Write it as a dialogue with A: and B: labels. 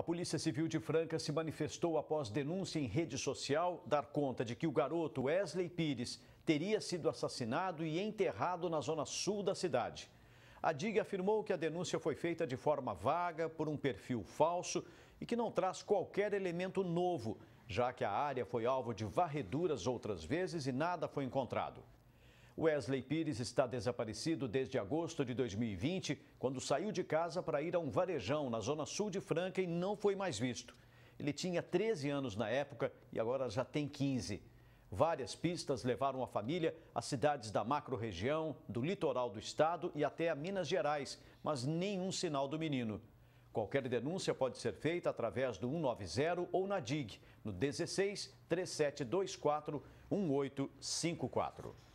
A: A Polícia Civil de Franca se manifestou após denúncia em rede social dar conta de que o garoto Wesley Pires teria sido assassinado e enterrado na zona sul da cidade. A DIG afirmou que a denúncia foi feita de forma vaga, por um perfil falso e que não traz qualquer elemento novo, já que a área foi alvo de varreduras outras vezes e nada foi encontrado. Wesley Pires está desaparecido desde agosto de 2020, quando saiu de casa para ir a um varejão na zona sul de Franca e não foi mais visto. Ele tinha 13 anos na época e agora já tem 15. Várias pistas levaram a família às cidades da macro-região, do litoral do estado e até a Minas Gerais, mas nenhum sinal do menino. Qualquer denúncia pode ser feita através do 190 ou na DIG, no 16 3724 1854.